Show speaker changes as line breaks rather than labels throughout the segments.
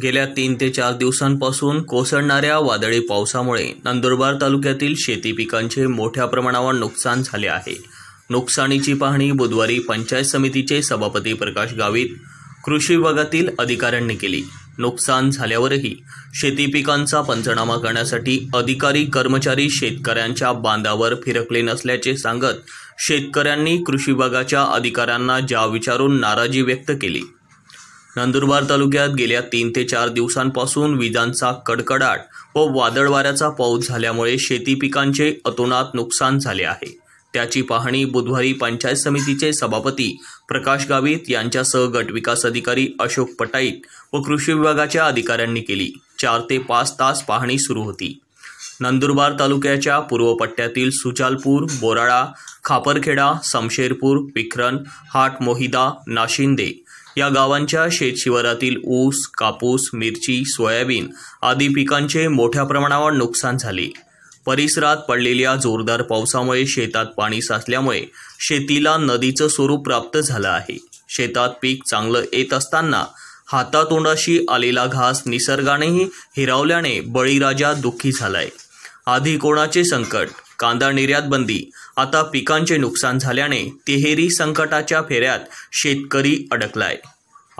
गेल्या तीन ते चार दिवसांपासून कोसळणाऱ्या वादळी पावसामुळे नंदुरबार तालुक्यातील शेती पिकांचे मोठ्या प्रमाणावर नुकसान झाले आहे नुकसानीची पाहणी बुधवारी पंचायत समितीचे सभापती प्रकाश गावित कृषी विभागातील अधिकाऱ्यांनी केली नुकसान झाल्यावरही शेती पिकांचा पंचनामा करण्यासाठी अधिकारी कर्मचारी शेतकऱ्यांच्या बांधावर फिरकले नसल्याचे सांगत शेतकऱ्यांनी कृषी विभागाच्या अधिकाऱ्यांना ज्या विचारून नाराजी व्यक्त केली नंदुरबार तालुक्यात गेल्या तीन ते चार दिवसांपासून विजांचा कडकडाट व वादळ वाऱ्याचा पाऊस झाल्यामुळे शेती पिकांचे अतोनात नुकसान झाले आहे त्याची पाहणी बुधवारी पंचायत समितीचे सभापती प्रकाश गावित यांच्यासह गटविकास अधिकारी अशोक पटाईत व कृषी विभागाच्या अधिकाऱ्यांनी केली चार ते पाच तास पाहणी सुरू होती नंदुरबार तालुक्याच्या पूर्वपट्ट्यातील सुचालपूर बोराळा खापरखेडा समशेरपूर विक्रन हाट मोहिदा नाशिंदे या गावांच्या शेतशिवारातील ऊस कापूस मिरची सोयाबीन आदी पिकांचे मोठ्या प्रमाणावर नुकसान झाले परिसरात पडलेल्या जोरदार पावसामुळे शेतात पाणी साचल्यामुळे शेतीला नदीचं स्वरूप प्राप्त झालं आहे शेतात पीक चांगलं येत असताना हातातोंडाशी आलेला घास निसर्गानेही हिरावल्याने बळीराजा दुःखी झालाय आधी कोणाचे संकट कांदा निर्यात बंदी आता पिकांचे नुकसान झाल्याने तिहेरी संकटाच्या फेऱ्यात शेतकरी अडकलाय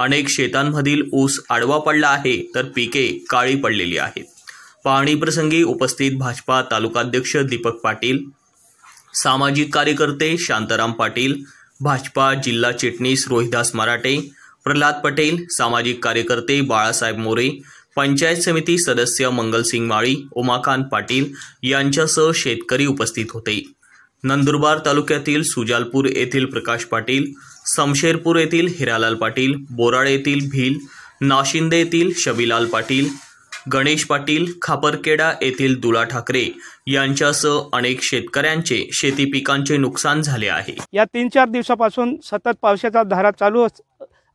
अनेक शेतांमधील ऊस आडवा पडला आहे तर पिके काळी पडलेली आहेत पाहणीप्रसंगी उपस्थित भाजपा तालुकाध्यक्ष दीपक पाटील सामाजिक कार्यकर्ते शांताराम पाटील भाजपा जिल्हा चिटणीस रोहिदास मराठे प्रल्हाद पटेल सामाजिक कार्यकर्ते बाळासाहेब मोरे पंचायत समिती सदस्य मंगलसिंग माळी उमाकांत पाटील यांच्यासह शेतकरी उपस्थित होते नंदुरबार तालुक्यातील सुजालपूर येथील प्रकाश पाटील समशेरपूर येथील हिरालाल पाटील बोराळे येथील भील नाशिंदे येथील शबीलाल पाटील गणेश पाटील खापरकेडा येथील दुला ठाकरे यांच्यासह अनेक शेतकऱ्यांचे शेती पिकांचे नुकसान झाले आहे
या तीन चार दिवसापासून सतत पावसाचा धारा चालू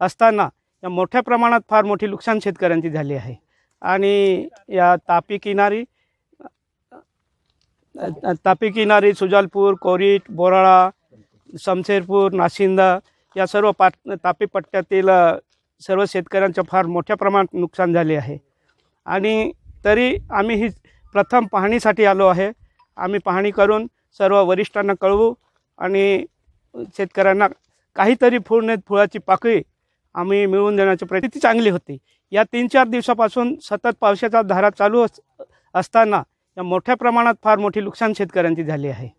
असताना या मोठ्या प्रमाणात फार मोठी नुकसान शेतकऱ्यांची झाली आहे आणि या तापी किनारी तापी किनारी सुजालपूर कोरीट बोराळा समशेरपूर नाशिंदा या सर्व पाट तापी पट्ट्यातील सर्व शेतकऱ्यांचं फार मोठ्या प्रमाणात नुकसान झाले आहे आणि तरी आम्ही ही प्रथम पाहणीसाठी आलो आहे आम्ही पाहणी करून सर्व वरिष्ठांना कळवू आणि शेतकऱ्यांना काहीतरी नेत फुळाची पाकळी आम्ही मिळवून देण्याची प्रयत्न चांगली होती या तीन चार दिवसापासून सतत पावसाचा धारा चालू असताना या मोठ्या प्रमाणात फार मोठी नुकसान शेतकऱ्यांची झाली आहे